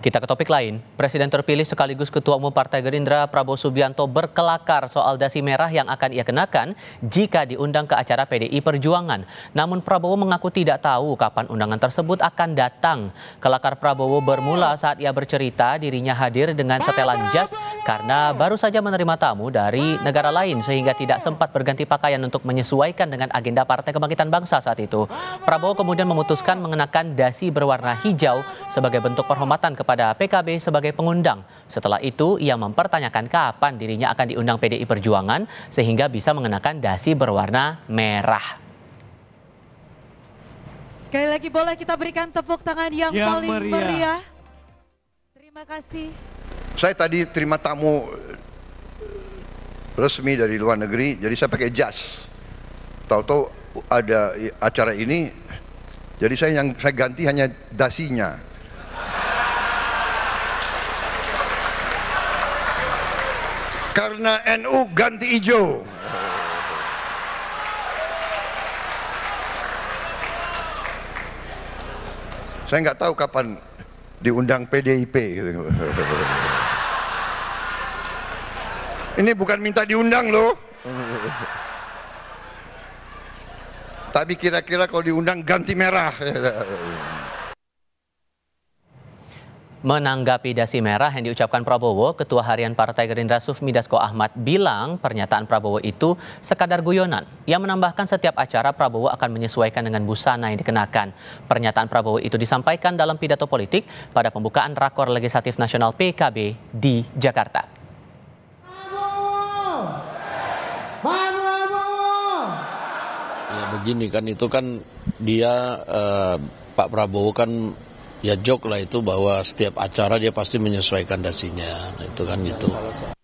Kita ke topik lain. Presiden terpilih sekaligus Ketua Umum Partai Gerindra Prabowo Subianto berkelakar soal dasi merah yang akan ia kenakan jika diundang ke acara PDI Perjuangan. Namun Prabowo mengaku tidak tahu kapan undangan tersebut akan datang. Kelakar Prabowo bermula saat ia bercerita dirinya hadir dengan setelan jas karena baru saja menerima tamu dari negara lain sehingga tidak sempat berganti pakaian untuk menyesuaikan dengan agenda Partai Kebangkitan Bangsa saat itu. Prabowo kemudian memutuskan mengenakan dasi berwarna hijau sebagai bentuk perhormatan kepada PKB sebagai pengundang. Setelah itu ia mempertanyakan kapan dirinya akan diundang PDI Perjuangan sehingga bisa mengenakan dasi berwarna merah. Sekali lagi boleh kita berikan tepuk tangan yang, yang paling meriah. meriah. Terima kasih. Saya tadi terima tamu eh, resmi dari luar negeri, jadi saya pakai jas. Tahu-tahu ada acara ini, jadi saya yang saya ganti hanya dasinya. Karena NU ganti hijau. Saya nggak tahu kapan diundang PDIP gitu. Ini bukan minta diundang loh. Tapi kira-kira kalau diundang ganti merah. Menanggapi dasi merah yang diucapkan Prabowo, Ketua Harian Partai Gerindra Sufmi Dasko Ahmad bilang pernyataan Prabowo itu sekadar guyonan. Ia menambahkan setiap acara Prabowo akan menyesuaikan dengan busana yang dikenakan. Pernyataan Prabowo itu disampaikan dalam pidato politik pada pembukaan Rakor Legislatif Nasional PKB di Jakarta. Ya begini kan itu kan dia eh, Pak Prabowo kan ya joke lah itu bahwa setiap acara dia pasti menyesuaikan dasinya nah, itu kan gitu.